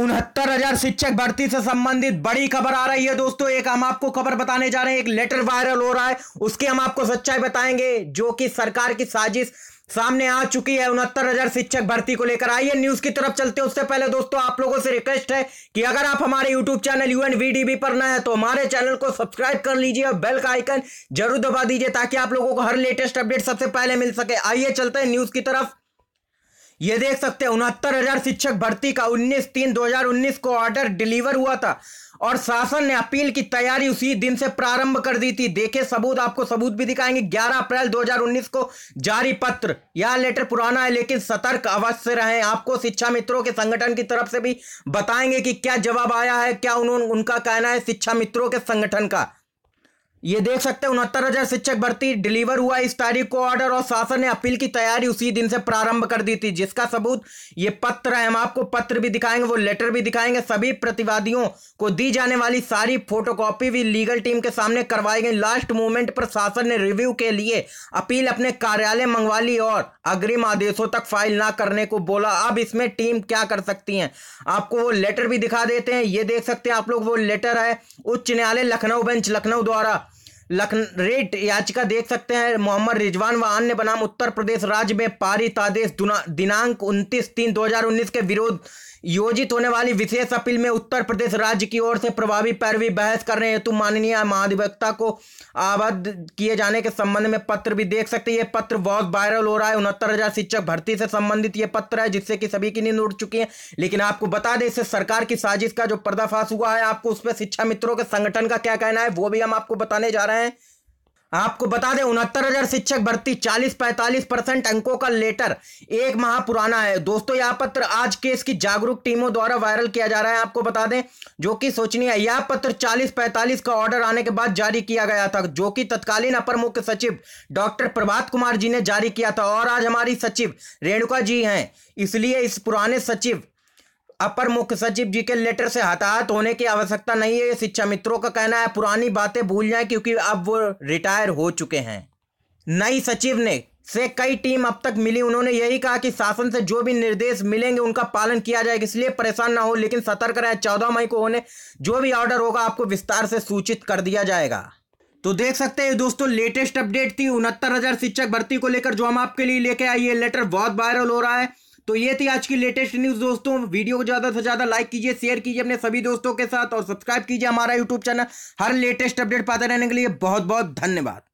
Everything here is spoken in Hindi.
उनहत्तर हजार शिक्षक भर्ती से संबंधित बड़ी खबर आ रही है दोस्तों एक हम आपको खबर बताने जा रहे हैं एक लेटर वायरल हो रहा है उसकी हम आपको सच्चाई बताएंगे जो कि सरकार की साजिश सामने आ चुकी है उनहत्तर हजार शिक्षक भर्ती को लेकर आइए न्यूज की तरफ चलते उससे पहले दोस्तों आप लोगों से रिक्वेस्ट है कि अगर आप हमारे यूट्यूब चैनल यू पर नए हैं तो हमारे चैनल को सब्सक्राइब कर लीजिए और बेल का आइकन जरूर दबा दीजिए ताकि आप लोगों को हर लेटेस्ट अपडेट सबसे पहले मिल सके आइए चलते हैं न्यूज की तरफ ये देख सकते हैं उनहत्तर हजार शिक्षक भर्ती का 19 तीन 2019 को ऑर्डर डिलीवर हुआ था और शासन ने अपील की तैयारी उसी दिन से प्रारंभ कर दी थी देखे सबूत आपको सबूत भी दिखाएंगे 11 अप्रैल 2019 को जारी पत्र यह लेटर पुराना है लेकिन सतर्क अवश्य रहे आपको शिक्षा मित्रों के संगठन की तरफ से भी बताएंगे कि क्या जवाब आया है क्या उन्होंने उनका कहना है शिक्षा मित्रों के संगठन का ये देख सकते हैं उनहत्तर हजार शिक्षक भर्ती डिलीवर हुआ इस तारीख को ऑर्डर और शासन ने अपील की तैयारी उसी दिन से प्रारंभ कर दी थी जिसका सबूत ये पत्र है हम आपको पत्र भी दिखाएंगे वो लेटर भी दिखाएंगे सभी प्रतिवादियों को दी जाने वाली सारी फोटोकॉपी भी लीगल टीम के सामने करवाई गई लास्ट मूवमेंट पर शासन ने रिव्यू के लिए अपील अपने कार्यालय मंगवा ली और अग्रिम आदेशों तक फाइल ना करने को बोला अब इसमें टीम क्या कर सकती है आपको वो लेटर भी दिखा देते हैं ये देख सकते हैं आप लोग वो लेटर है उच्च न्यायालय लखनऊ बेंच लखनऊ द्वारा लखन रेट याचिका देख सकते हैं मोहम्मद रिजवान व अन्य बनाम उत्तर प्रदेश राज्य में पारित आदेश दिनांक 29 तीन 2019 के विरोध योजित होने वाली विशेष अपील में उत्तर प्रदेश राज्य की ओर से प्रभावी पैरवी बहस करने हेतु माननीय महाधिवक्ता को आबद्ध किए जाने के संबंध में पत्र भी देख सकते हैं ये पत्र बहुत वायरल हो रहा है उनहत्तर हजार शिक्षक भर्ती से संबंधित ये पत्र है जिससे कि सभी की नींद उड़ चुकी है लेकिन आपको बता दें इससे सरकार की साजिश का जो पर्दाफाश हुआ है आपको उस पर शिक्षा मित्रों के संगठन का क्या कहना है वो भी हम आपको बताने जा रहे हैं आपको बता दें उनहत्तर हजार शिक्षक भर्ती 40-45 परसेंट अंकों का लेटर एक माह पुराना है दोस्तों यह पत्र आज के इसकी जागरूक टीमों द्वारा वायरल किया जा रहा है आपको बता दें जो कि सोचनीय यह पत्र 40-45 का ऑर्डर आने के बाद जारी किया गया था जो कि तत्कालीन अपर मुख्य सचिव डॉक्टर प्रभात कुमार जी ने जारी किया था और आज हमारी सचिव रेणुका जी हैं इसलिए इस पुराने सचिव अपर मुख्य सचिव जी के लेटर से हताहत होने की आवश्यकता नहीं है शिक्षा मित्रों का कहना है पुरानी बातें भूल जाए क्योंकि अब वो रिटायर हो चुके हैं नई सचिव ने से कई टीम अब तक मिली उन्होंने यही कहा कि शासन से जो भी निर्देश मिलेंगे उनका पालन किया जाएगा इसलिए परेशान ना हो लेकिन सतर्क रहे चौदह मई को होने जो भी ऑर्डर होगा आपको विस्तार से सूचित कर दिया जाएगा तो देख सकते हैं दोस्तों लेटेस्ट अपडेट थी उनहत्तर हजार शिक्षक भर्ती को लेकर जो हम आपके लिए लेके आए ये लेटर बहुत वायरल हो रहा है तो ये थी आज की लेटेस्ट न्यूज दोस्तों वीडियो को ज्यादा से ज्यादा लाइक कीजिए शेयर कीजिए अपने सभी दोस्तों के साथ और सब्सक्राइब कीजिए हमारा यूट्यूब चैनल हर लेटेस्ट अपडेट पाते रहने के लिए बहुत बहुत धन्यवाद